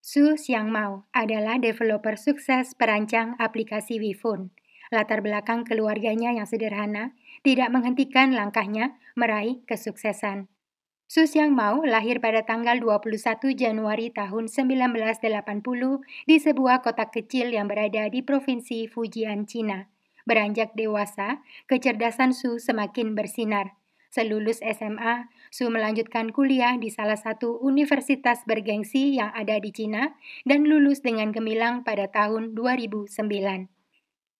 Su Xiang Mao adalah developer sukses perancang aplikasi WeFone. Latar belakang keluarganya yang sederhana tidak menghentikan langkahnya meraih kesuksesan. Sus Yang Mao lahir pada tanggal 21 Januari tahun 1980 di sebuah kota kecil yang berada di provinsi Fujian, Cina. Beranjak dewasa, kecerdasan Su semakin bersinar. Selulus SMA, Su melanjutkan kuliah di salah satu universitas bergengsi yang ada di Cina dan lulus dengan gemilang pada tahun 2009.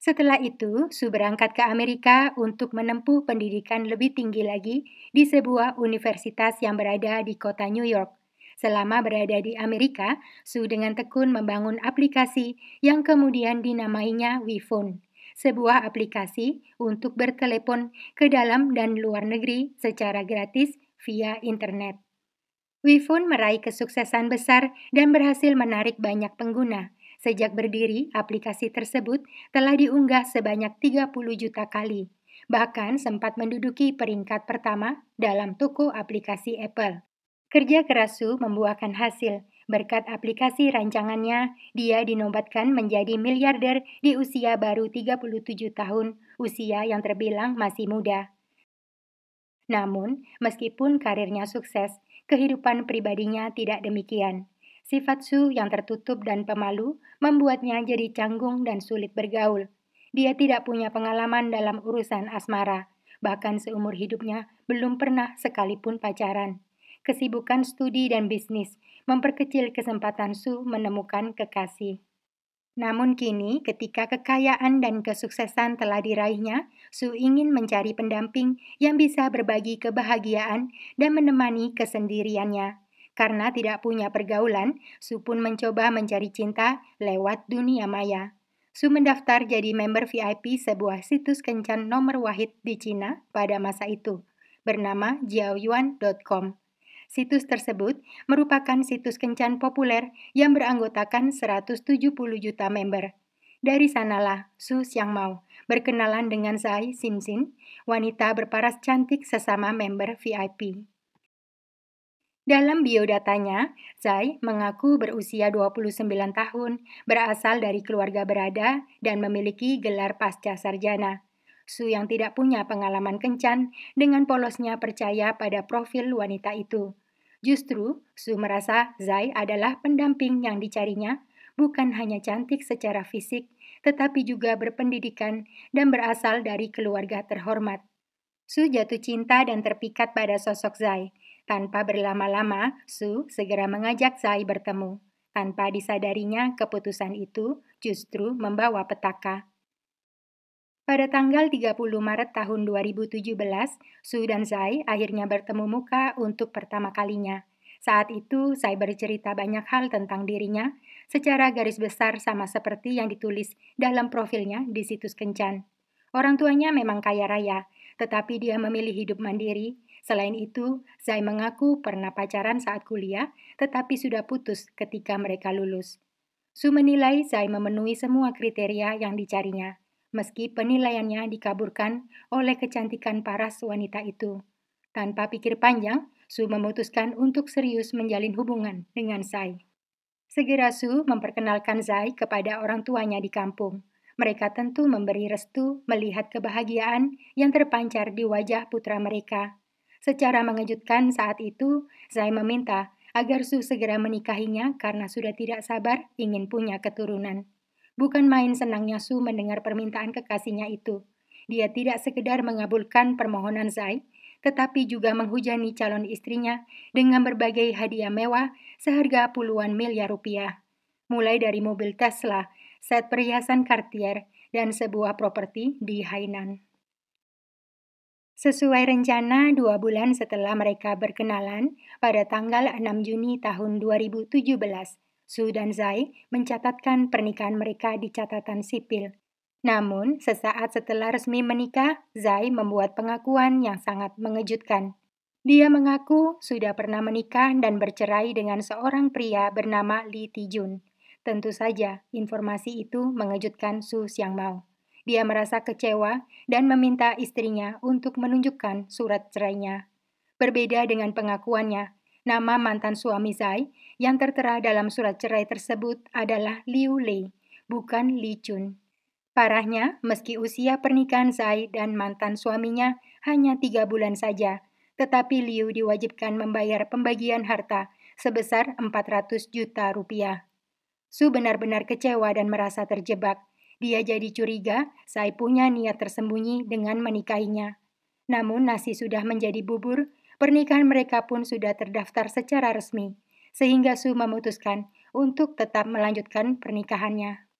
Setelah itu, Su berangkat ke Amerika untuk menempuh pendidikan lebih tinggi lagi di sebuah universitas yang berada di kota New York. Selama berada di Amerika, Su dengan tekun membangun aplikasi yang kemudian dinamainya WePhone, sebuah aplikasi untuk bertelepon ke dalam dan luar negeri secara gratis via internet. WePhone meraih kesuksesan besar dan berhasil menarik banyak pengguna, Sejak berdiri, aplikasi tersebut telah diunggah sebanyak 30 juta kali, bahkan sempat menduduki peringkat pertama dalam toko aplikasi Apple. Kerja kerasu membuahkan hasil. Berkat aplikasi rancangannya, dia dinobatkan menjadi miliarder di usia baru 37 tahun, usia yang terbilang masih muda. Namun, meskipun karirnya sukses, kehidupan pribadinya tidak demikian. Sifat Su yang tertutup dan pemalu membuatnya jadi canggung dan sulit bergaul. Dia tidak punya pengalaman dalam urusan asmara, bahkan seumur hidupnya belum pernah sekalipun pacaran. Kesibukan studi dan bisnis memperkecil kesempatan Su menemukan kekasih. Namun kini, ketika kekayaan dan kesuksesan telah diraihnya, Su ingin mencari pendamping yang bisa berbagi kebahagiaan dan menemani kesendiriannya. Karena tidak punya pergaulan, Su pun mencoba mencari cinta lewat dunia maya. Su mendaftar jadi member VIP sebuah situs kencan nomor wahid di Cina pada masa itu, bernama jiaoyuan.com. Situs tersebut merupakan situs kencan populer yang beranggotakan 170 juta member. Dari sanalah Su mau berkenalan dengan Zai Xinxin, wanita berparas cantik sesama member VIP. Dalam biodatanya, Zai mengaku berusia 29 tahun, berasal dari keluarga berada, dan memiliki gelar pasca sarjana. Su yang tidak punya pengalaman kencan dengan polosnya percaya pada profil wanita itu. Justru, Su merasa Zai adalah pendamping yang dicarinya, bukan hanya cantik secara fisik, tetapi juga berpendidikan dan berasal dari keluarga terhormat. Su jatuh cinta dan terpikat pada sosok Zai, tanpa berlama-lama, Su segera mengajak Zai bertemu. Tanpa disadarinya, keputusan itu justru membawa petaka. Pada tanggal 30 Maret tahun 2017, Su dan Zai akhirnya bertemu muka untuk pertama kalinya. Saat itu, Zai bercerita banyak hal tentang dirinya secara garis besar sama seperti yang ditulis dalam profilnya di situs Kencan. Orang tuanya memang kaya raya, tetapi dia memilih hidup mandiri Selain itu, Zai mengaku pernah pacaran saat kuliah, tetapi sudah putus ketika mereka lulus. Su menilai Zai memenuhi semua kriteria yang dicarinya, meski penilaiannya dikaburkan oleh kecantikan paras wanita itu. Tanpa pikir panjang, Su memutuskan untuk serius menjalin hubungan dengan Zai. Segera Su memperkenalkan Zai kepada orang tuanya di kampung. Mereka tentu memberi restu melihat kebahagiaan yang terpancar di wajah putra mereka Secara mengejutkan saat itu, Zai meminta agar Su segera menikahinya karena sudah tidak sabar ingin punya keturunan. Bukan main senangnya Su mendengar permintaan kekasihnya itu. Dia tidak sekedar mengabulkan permohonan Zai, tetapi juga menghujani calon istrinya dengan berbagai hadiah mewah seharga puluhan miliar rupiah. Mulai dari mobil Tesla, set perhiasan Cartier, dan sebuah properti di Hainan. Sesuai rencana, dua bulan setelah mereka berkenalan, pada tanggal 6 Juni tahun 2017, Su dan Zai mencatatkan pernikahan mereka di catatan sipil. Namun, sesaat setelah resmi menikah, Zai membuat pengakuan yang sangat mengejutkan. Dia mengaku sudah pernah menikah dan bercerai dengan seorang pria bernama Li Tijun. Tentu saja, informasi itu mengejutkan Su Xiangmao. Dia merasa kecewa dan meminta istrinya untuk menunjukkan surat cerainya. Berbeda dengan pengakuannya, nama mantan suami Zai yang tertera dalam surat cerai tersebut adalah Liu Lei, bukan Li Chun. Parahnya, meski usia pernikahan Zai dan mantan suaminya hanya tiga bulan saja, tetapi Liu diwajibkan membayar pembagian harta sebesar 400 juta rupiah. Su benar-benar kecewa dan merasa terjebak. Dia jadi curiga, saya punya niat tersembunyi dengan menikahinya. Namun nasi sudah menjadi bubur, pernikahan mereka pun sudah terdaftar secara resmi, sehingga Su memutuskan untuk tetap melanjutkan pernikahannya.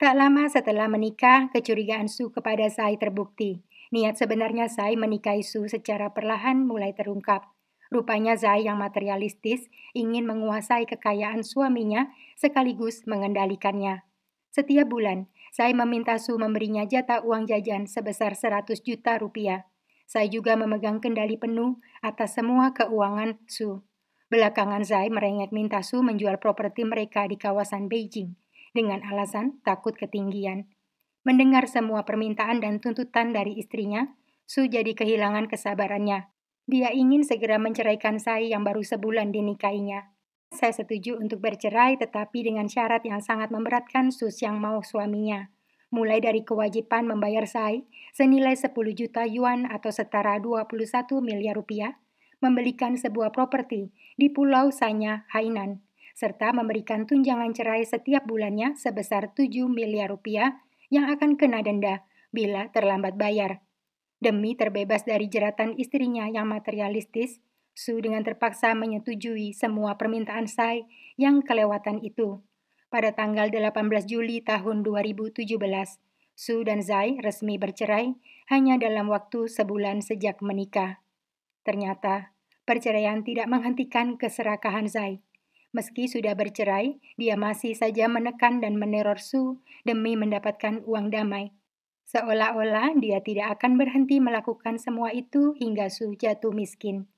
Tak lama setelah menikah, kecurigaan Su kepada Sai terbukti. Niat sebenarnya Sai menikahi Su secara perlahan mulai terungkap. Rupanya Zai yang materialistis ingin menguasai kekayaan suaminya sekaligus mengendalikannya. Setiap bulan, saya meminta Su memberinya jatah uang jajan sebesar 100 juta rupiah. Saya juga memegang kendali penuh atas semua keuangan Su. Belakangan Zai merengek minta Su menjual properti mereka di kawasan Beijing dengan alasan takut ketinggian. Mendengar semua permintaan dan tuntutan dari istrinya, Su jadi kehilangan kesabarannya. Dia ingin segera menceraikan Zai yang baru sebulan dinikahinya saya setuju untuk bercerai tetapi dengan syarat yang sangat memberatkan Sus yang mau suaminya. Mulai dari kewajiban membayar Sai senilai 10 juta yuan atau setara 21 miliar rupiah, membelikan sebuah properti di Pulau Sanya, Hainan, serta memberikan tunjangan cerai setiap bulannya sebesar 7 miliar rupiah yang akan kena denda bila terlambat bayar. Demi terbebas dari jeratan istrinya yang materialistis, Su dengan terpaksa menyetujui semua permintaan Sai yang kelewatan itu. Pada tanggal 18 Juli tahun 2017, Su dan Zai resmi bercerai hanya dalam waktu sebulan sejak menikah. Ternyata, perceraian tidak menghentikan keserakahan Zai. Meski sudah bercerai, dia masih saja menekan dan meneror Su demi mendapatkan uang damai. Seolah-olah dia tidak akan berhenti melakukan semua itu hingga Su jatuh miskin.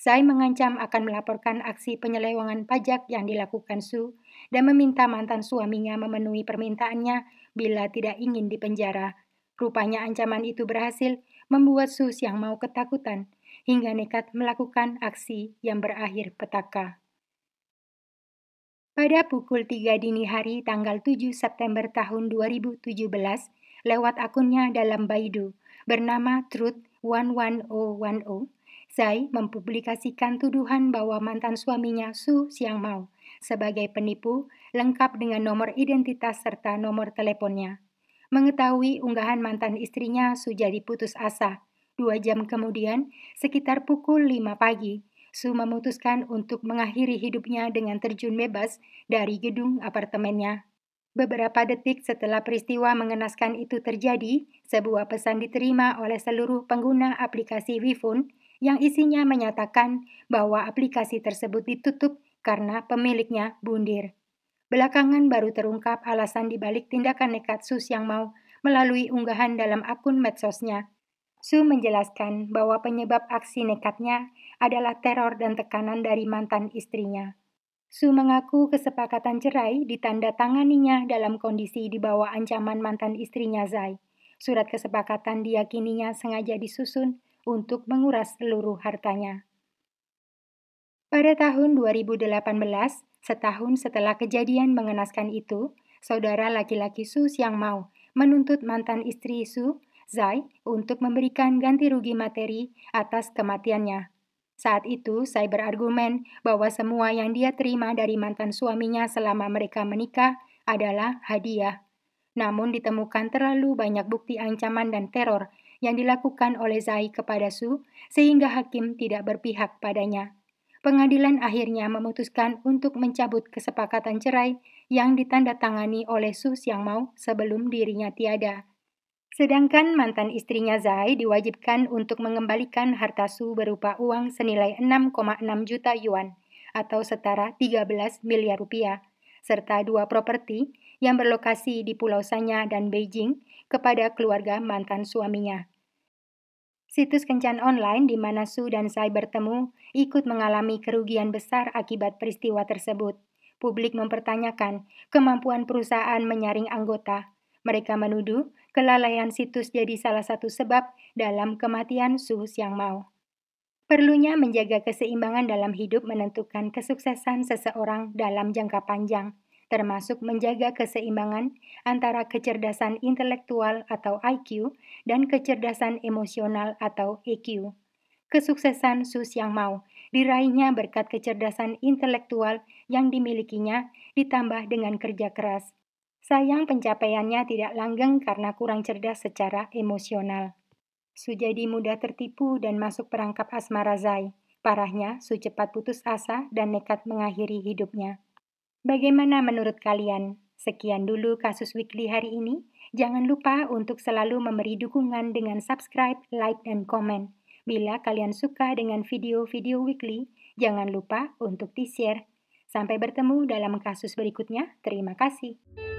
Tsai mengancam akan melaporkan aksi penyelewangan pajak yang dilakukan Su dan meminta mantan suaminya memenuhi permintaannya bila tidak ingin dipenjara. Rupanya ancaman itu berhasil membuat Su yang mau ketakutan hingga nekat melakukan aksi yang berakhir petaka. Pada pukul 3 dini hari tanggal 7 September tahun 2017, lewat akunnya dalam Baidu bernama Truth 11010, Zai mempublikasikan tuduhan bahwa mantan suaminya Su Siang Mao sebagai penipu lengkap dengan nomor identitas serta nomor teleponnya. Mengetahui unggahan mantan istrinya Su jadi putus asa. Dua jam kemudian, sekitar pukul 5 pagi, Su memutuskan untuk mengakhiri hidupnya dengan terjun bebas dari gedung apartemennya. Beberapa detik setelah peristiwa mengenaskan itu terjadi, sebuah pesan diterima oleh seluruh pengguna aplikasi WeFone yang isinya menyatakan bahwa aplikasi tersebut ditutup karena pemiliknya bundir. Belakangan baru terungkap alasan dibalik tindakan nekat Sus yang mau melalui unggahan dalam akun medsosnya. Su menjelaskan bahwa penyebab aksi nekatnya adalah teror dan tekanan dari mantan istrinya. Su mengaku kesepakatan cerai ditanda tanganinya dalam kondisi di bawah ancaman mantan istrinya Zai. Surat kesepakatan diyakininya sengaja disusun untuk menguras seluruh hartanya. Pada tahun 2018, setahun setelah kejadian mengenaskan itu, saudara laki-laki Su yang mau menuntut mantan istri Su, Zai, untuk memberikan ganti rugi materi atas kematiannya. Saat itu, saya berargumen bahwa semua yang dia terima dari mantan suaminya selama mereka menikah adalah hadiah. Namun ditemukan terlalu banyak bukti ancaman dan teror yang dilakukan oleh Zai kepada Su, sehingga hakim tidak berpihak padanya. Pengadilan akhirnya memutuskan untuk mencabut kesepakatan cerai yang ditandatangani oleh Su Xiang mau sebelum dirinya tiada. Sedangkan mantan istrinya Zai diwajibkan untuk mengembalikan harta Su berupa uang senilai 6,6 juta yuan atau setara 13 miliar rupiah, serta dua properti yang berlokasi di Pulau Sanya dan Beijing kepada keluarga mantan suaminya. Situs kencan online di mana Su dan Sai bertemu ikut mengalami kerugian besar akibat peristiwa tersebut. Publik mempertanyakan kemampuan perusahaan menyaring anggota. Mereka menuduh kelalaian situs jadi salah satu sebab dalam kematian Su Siang Mao. Perlunya menjaga keseimbangan dalam hidup menentukan kesuksesan seseorang dalam jangka panjang termasuk menjaga keseimbangan antara kecerdasan intelektual atau IQ dan kecerdasan emosional atau EQ. Kesuksesan Sus Yang Mau diraihnya berkat kecerdasan intelektual yang dimilikinya ditambah dengan kerja keras. Sayang pencapaiannya tidak langgeng karena kurang cerdas secara emosional. Su jadi mudah tertipu dan masuk perangkap asmara Zai. Parahnya, Su cepat putus asa dan nekat mengakhiri hidupnya. Bagaimana menurut kalian? Sekian dulu kasus weekly hari ini. Jangan lupa untuk selalu memberi dukungan dengan subscribe, like, dan komen. Bila kalian suka dengan video-video weekly, jangan lupa untuk di-share. Sampai bertemu dalam kasus berikutnya. Terima kasih.